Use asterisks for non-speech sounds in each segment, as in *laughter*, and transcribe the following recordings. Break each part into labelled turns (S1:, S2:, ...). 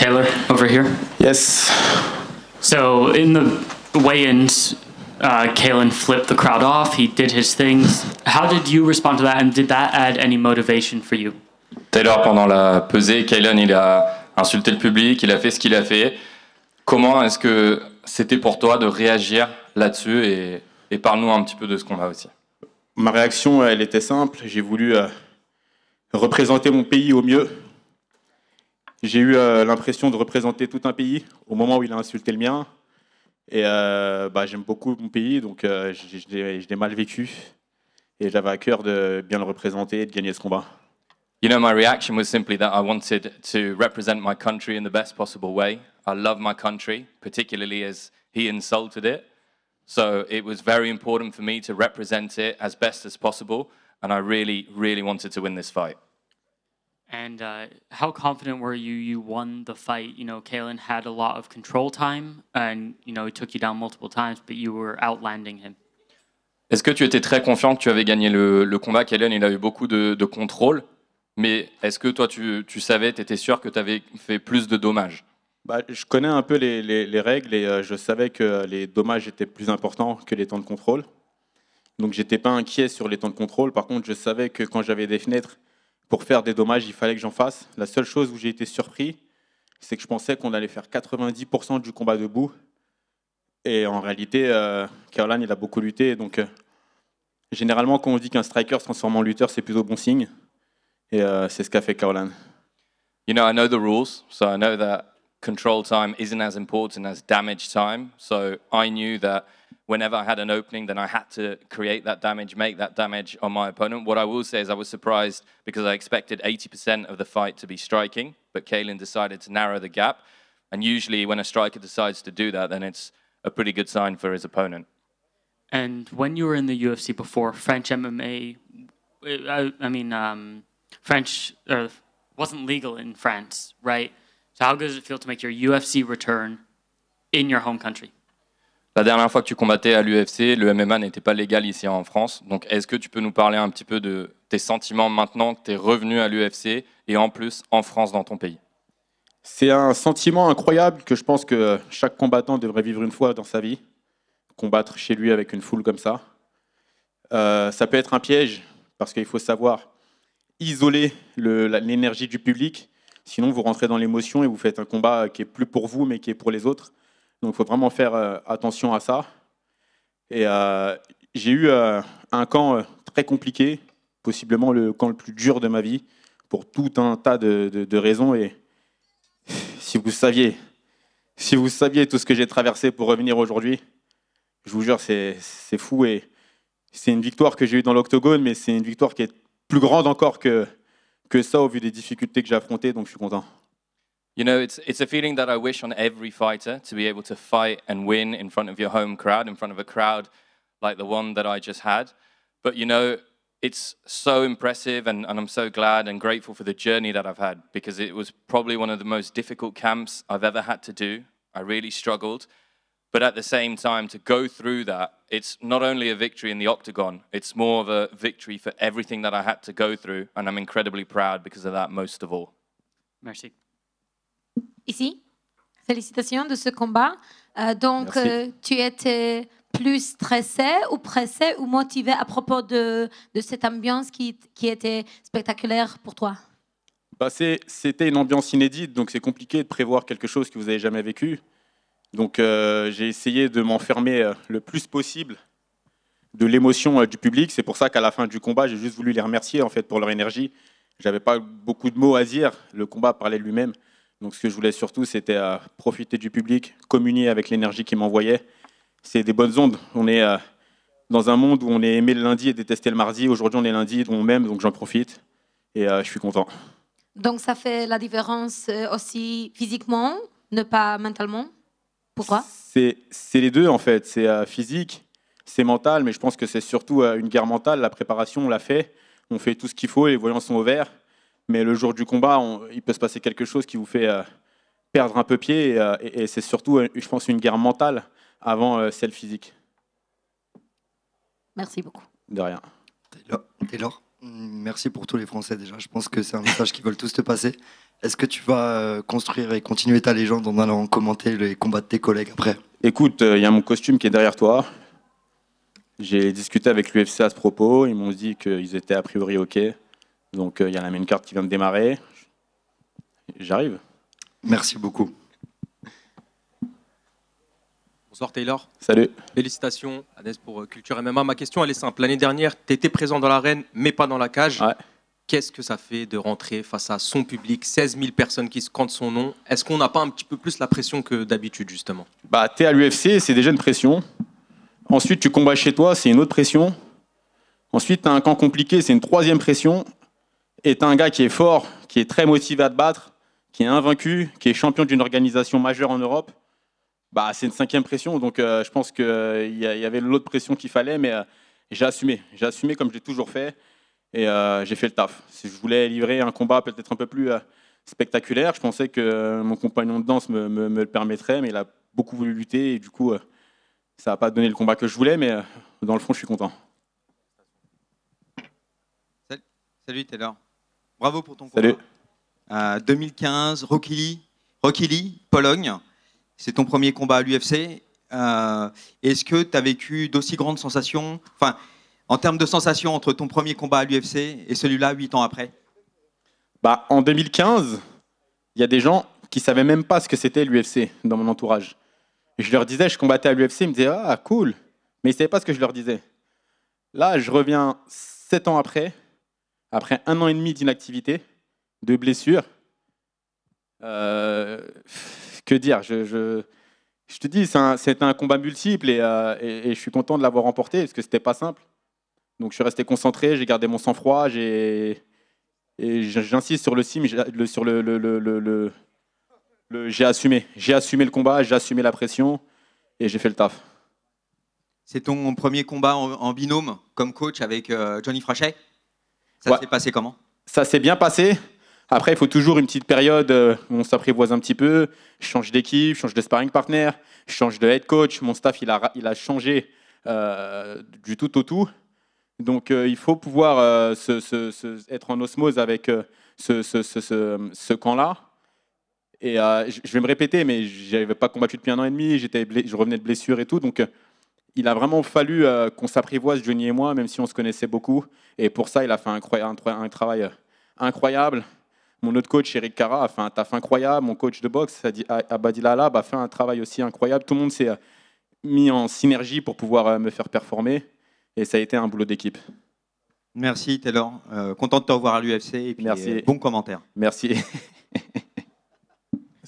S1: Taylor, over here. Yes. So in the weigh-ins, uh, Kalen flipped the crowd off. He did his things. How did you respond to that, and did that add any motivation for you? Taylor, pendant la pesée, Kalen, il a insulté le public, il a fait ce qu'il a fait. Comment est-ce que c'était pour toi de réagir là-dessus et, et parle-nous un petit peu de ce qu'on combat aussi. Ma réaction,
S2: elle était simple. J'ai voulu euh, représenter mon pays au mieux j'ai eu euh, l'impression de représenter tout un pays au moment où il a insulté le mien. Et euh, bah, j'aime beaucoup mon pays, donc euh, je l'ai mal vécu. Et j'avais à cœur de bien le représenter et de gagner ce combat.
S1: You know, my reaction was simply that I wanted to represent my country in the best possible way. I love my country, particularly as he insulted it. So it was very important for me to represent it as best as possible. And I really, really wanted to win this fight. And uh, how confident were you you won the fight? You know, Kalen had a lot of control time and, you know, he took you down multiple times, but you were outlanding him. Est-ce que tu étais très confiant que tu avais gagné le, combat Kalen, il a eu beaucoup de, contrôle, mais est-ce que toi, tu, savais, tu étais sûr que tu avais fait plus de dommages
S2: bah, Je connais un peu les, règles et euh, je savais que euh, les dommages étaient plus importants que les temps de contrôle. Donc, j'étais pas inquiet sur les temps de contrôle. Par contre, je savais que quand j'avais des fenêtres pour faire des dommages, il fallait que j'en fasse. La seule chose où j'ai été surpris, c'est que je pensais qu'on allait faire 90% du combat debout. Et en réalité, euh, Caroline, il a beaucoup lutté. Donc, euh, généralement, quand on dit qu'un striker se transforme en lutteur, c'est plutôt bon signe. Et euh, c'est ce qu'a fait Caroline.
S1: You know, I know the rules, so I know that control time isn't as important as damage time. So I knew that whenever I had an opening, then I had to create that damage, make that damage on my opponent. What I will say is I was surprised because I expected 80% of the fight to be striking, but Kalin decided to narrow the gap. And usually when a striker decides to do that, then it's a pretty good sign for his opponent. And when you were in the UFC before, French MMA, I, uh, I mean, um, French uh, wasn't legal in France, right? So how good does it feel to make your UFC return in your home country? La dernière fois que tu combattais à l'UFC, le MMA n'était pas légal ici en France. Donc, est-ce que tu peux nous parler un petit peu de tes sentiments maintenant que tu es revenu à l'UFC et en plus en France dans ton pays
S2: C'est un sentiment incroyable que je pense que chaque combattant devrait vivre une fois dans sa vie. Combattre chez lui avec une foule comme ça. Euh, ça peut être un piège parce qu'il faut savoir isoler l'énergie du public. Sinon, vous rentrez dans l'émotion et vous faites un combat qui est plus pour vous mais qui est pour les autres. Donc il faut vraiment faire euh, attention à ça. Et euh, j'ai eu euh, un camp très compliqué, possiblement le camp le plus dur de ma vie, pour tout un tas de, raisons. Et si vous saviez, si vous saviez tout ce que j'ai traversé pour revenir aujourd'hui, je vous jure, c'est fou. Et c'est une victoire que j'ai eue dans l'octogone, mais c'est une victoire qui est plus grande encore que, que ça au vu des difficultés que j'ai affrontées, donc je suis content.
S1: You know, it's, it's a feeling that I wish on every fighter to be able to fight and win in front of your home crowd, in front of a crowd like the one that I just had. But, you know, it's so impressive and, and I'm so glad and grateful for the journey that I've had because it was probably one of the most difficult camps I've ever had to do. I really struggled. But at the same time, to go through that, it's not only a victory in the octagon, it's more of a victory for everything that I had to go through. And I'm incredibly proud because of that most of all. Merci.
S2: ici. Félicitations de ce combat. Euh, donc, euh, tu étais plus stressé ou pressé ou motivé à propos de, cette ambiance qui, était spectaculaire pour toi bah, C'était une ambiance inédite, donc c'est compliqué de prévoir quelque chose que vous n'avez jamais vécu. Donc euh, j'ai essayé de m'enfermer le plus possible de l'émotion du public. C'est pour ça qu'à la fin du combat, j'ai juste voulu les remercier en fait pour leur énergie. J'avais pas beaucoup de mots à dire. Le combat parlait lui-même. Donc ce que je voulais surtout, c'était euh, profiter du public, communier avec l'énergie qui m'envoyait. C'est des bonnes ondes. On est euh, dans un monde où on est aimé le lundi et détesté le mardi. Aujourd'hui, on est lundi, on m'aime, donc j'en profite. Et euh, je suis content. Donc ça fait la différence aussi physiquement, ne pas mentalement Pourquoi C'est les deux en fait. C'est physique, c'est mental, mais je pense que c'est surtout une guerre mentale. La préparation, on l'a fait, on fait tout ce qu'il faut, les voyants sont ouverts. Mais le jour du combat, il peut se passer quelque chose qui vous fait euh, perdre un peu pied. Et, euh, c'est surtout, euh, je pense, une guerre mentale avant celle physique. Merci beaucoup. De rien. Taylor, merci pour tous les Français déjà. Je pense que c'est un message qu'ils veulent tous te passer. Est-ce que tu vas construire et continuer ta légende en allant commenter les combats de tes collègues après Écoute, il y a mon costume qui est derrière toi. J'ai discuté avec l'UFC à ce propos. Ils m'ont dit qu'ils étaient a priori OK. Donc euh, il y a la main carte qui vient de démarrer. J'arrive. Merci beaucoup. Bonsoir Taylor. Salut. Félicitations Anes pour euh, Culture MMA. Ma question elle est simple. L'année dernière, tu étais présent dans l'arène mais pas dans la cage. Qu'est-ce que ça fait de rentrer face à son public, 16 000 personnes qui se scandent son nom Est-ce qu'on n'a pas un petit peu plus la pression que d'habitude justement Bah t'es à l'UFC, c'est déjà une pression. Ensuite tu combats chez toi, c'est une autre pression. Ensuite t'as un camp compliqué, c'est une troisième pression est un gars qui est fort, qui est très motivé à te battre, qui est invaincu, qui est champion d'une organisation majeure en Europe, bah, c'est une cinquième pression. Donc euh, je pense qu'il euh, y, avait l'autre pression qu'il fallait, mais euh, j'ai assumé. J'ai assumé comme j'ai toujours fait et j'ai fait le taf. Si je voulais livrer un combat peut-être un peu plus spectaculaire, je pensais que mon compagnon de danse me, me, le permettrait, mais il a beaucoup voulu lutter et du coup, ça n'a pas donné le combat que je voulais, mais dans le fond, je suis content. Salut, Taylor. Bravo pour ton combat. Salut. Euh, 2015, Rocky Pologne. C'est ton premier combat à l'UFC. Euh, est-ce que tu as vécu d'aussi grandes sensations enfin, en termes de sensations entre ton premier combat à l'UFC et celui-là, huit ans après bah, En 2015, il y a des gens qui ne savaient même pas ce que c'était l'UFC dans mon entourage. je leur disais, je combattais à l'UFC, ils me disaient, ah cool, mais ils ne savaient pas ce que je leur disais. Là, je reviens sept ans après, après un an et demi d'inactivité, de blessures, euh, que dire je, je, te dis, c'était un, combat multiple euh, et, je suis content de l'avoir remporté parce que c'était pas simple. Donc je suis resté concentré, j'ai gardé mon sang-froid, et j'insiste sur le sim, sur le, le, j'ai assumé, j'ai assumé le combat, j'ai assumé la pression et j'ai fait le taf. C'est ton premier combat en, binôme comme coach avec euh, Johnny Frachet ça s'est passé comment Ça s'est bien passé. Après, il faut toujours une petite période où euh, on s'apprivoise un petit peu. Je change d'équipe, je change de sparring partner, je change de head coach. Mon staff, il a, il a changé euh, du tout au tout. Donc, euh, il faut pouvoir se, se, se, être en osmose avec ce, ce, ce, ce camp-là. Et je vais me répéter, mais je n'avais pas combattu depuis un an et demi. Je revenais de blessure et tout. Donc, il a vraiment fallu euh, qu'on s'apprivoise, Johnny et moi, même si on se connaissait beaucoup. Et pour ça, il a fait un, travail euh, incroyable. Mon autre coach, Eric Cara, a fait un taf incroyable. Mon coach de boxe, Abadil Alab, a fait un travail aussi incroyable. Tout le monde s'est euh, mis en synergie pour pouvoir me faire performer. Et ça a été un boulot d'équipe. Merci Taylor. content de te revoir à l'UFC. Merci. bon commentaire. Merci. *laughs*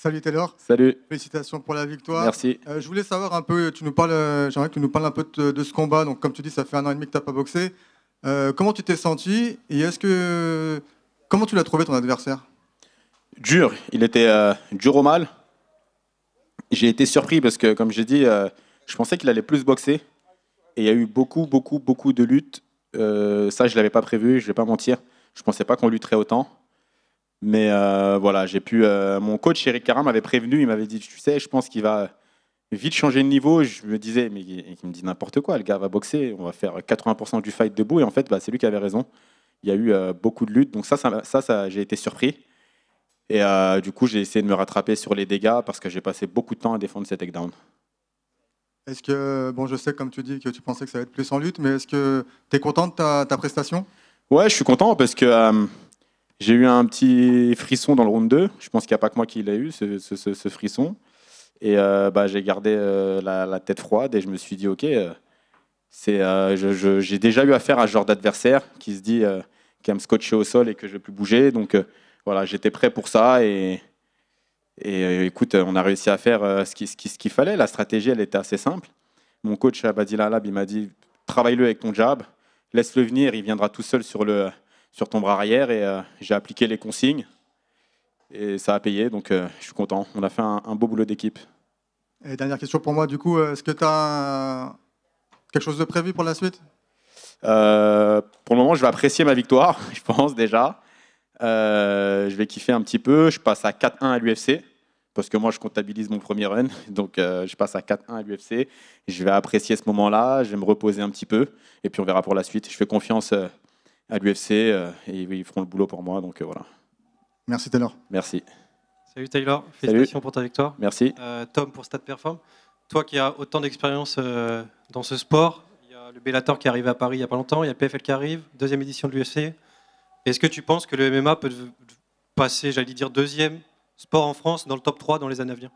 S2: Salut Taylor. Salut. Félicitations pour la victoire. Merci. Euh, je voulais savoir un peu, tu nous parles, euh, j'aimerais que tu nous parles un peu de, ce combat. Donc, comme tu dis, ça fait un an et demi que tu n'as pas boxé. Euh, comment tu t'es senti et est-ce que comment tu l'as trouvé ton adversaire Dur. Il était dur au mal. J'ai été surpris parce que, comme j'ai dit, je pensais qu'il allait plus boxer. Et il y a eu beaucoup, beaucoup, beaucoup de luttes. ça, je l'avais pas prévu. Je vais pas mentir. Je pensais pas qu'on lutterait autant. Mais euh, voilà, j'ai pu. Euh, mon coach Eric Karam m'avait prévenu, il m'avait dit, tu sais, je pense qu'il va vite changer de niveau. Je me disais, mais il, me dit n'importe quoi, le gars va boxer, on va faire 80% du fight debout. Et en fait, bah, c'est lui qui avait raison. Il y a eu euh, beaucoup de luttes, donc ça, ça, ça, j'ai été surpris. Et du coup, j'ai essayé de me rattraper sur les dégâts parce que j'ai passé beaucoup de temps à défendre ces takedowns. Est-ce que, bon, je sais, comme tu dis, que tu pensais que ça va être plus en lutte, mais est-ce que tu es content de ta, ta prestation Ouais, je suis content parce que j'ai eu un petit frisson dans le round 2. Je pense qu'il n'y a pas que moi qui l'ai eu, ce, frisson. Et euh, bah, j'ai gardé euh, la, tête froide et je me suis dit, OK, euh, j'ai déjà eu affaire à ce genre d'adversaire qui se dit va me scotcher au sol et que je ne vais plus bouger. Donc voilà, j'étais prêt pour ça. Et, et écoute, on a réussi à faire ce qu'il fallait. La stratégie, elle était assez simple. Mon coach, Abadil Alab, il m'a dit, travaille-le avec ton jab, laisse-le venir, il viendra tout seul sur le sur ton bras arrière et euh, j'ai appliqué les consignes. Et ça a payé, donc euh, je suis content. On a fait un, beau boulot d'équipe. Et dernière question pour moi, du coup, euh, est-ce que tu as quelque chose de prévu pour la suite Pour le moment, je vais apprécier ma victoire, *laughs* je pense déjà. je vais kiffer un petit peu. Je passe à 4-1 à l'UFC, parce que moi, je comptabilise mon premier run. *laughs* Donc, je passe à 4-1 à l'UFC. Je vais apprécier ce moment-là, je vais me reposer un petit peu, et puis on verra pour la suite. Je fais confiance à l'UFC euh, et ils feront le boulot pour moi. Donc euh, voilà. Merci Taylor. Merci. Salut Taylor, félicitations pour ta victoire. Merci. Euh, Tom pour Stade Perform. Toi qui as autant d'expérience dans ce sport, il y a le Bellator qui est à Paris il n'y a pas longtemps, il y a le PFL qui arrive, deuxième édition de l'UFC. Est-ce que tu penses que le MMA peut passer, j'allais dire, deuxième sport en France dans le top 3 dans les années à venir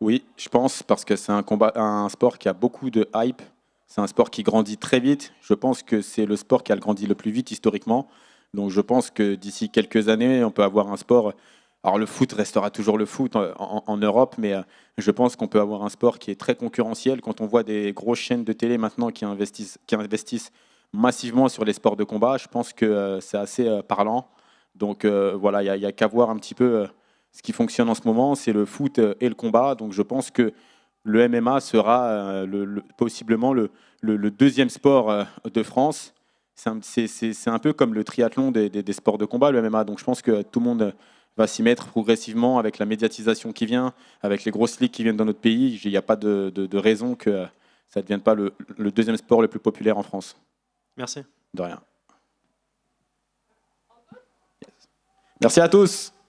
S2: Oui, je pense, parce que c'est un, combat, un sport qui a beaucoup de hype, c'est un sport qui grandit très vite. Je pense que c'est le sport qui a grandi le plus vite historiquement. Donc je pense que d'ici quelques années, on peut avoir un sport. Alors le foot restera toujours le foot en, Europe, mais euh, je pense qu'on peut avoir un sport qui est très concurrentiel. Quand on voit des grosses chaînes de télé maintenant qui investissent, massivement sur les sports de combat, je pense que euh, c'est assez euh, parlant. Donc voilà, il n'y a qu'à voir un petit peu ce qui fonctionne en ce moment, c'est le foot et le combat. Donc je pense que le MMA sera euh, possiblement le, deuxième sport euh, de France. C'est un, peu comme le triathlon des, sports de combat, le MMA. Donc je pense que tout le monde euh, va s'y mettre progressivement avec la médiatisation qui vient, avec les grosses ligues qui viennent dans notre pays. Il n'y a pas de, raison que ça ne devienne pas le, le deuxième sport le plus populaire en France. Merci. De rien. Merci à tous.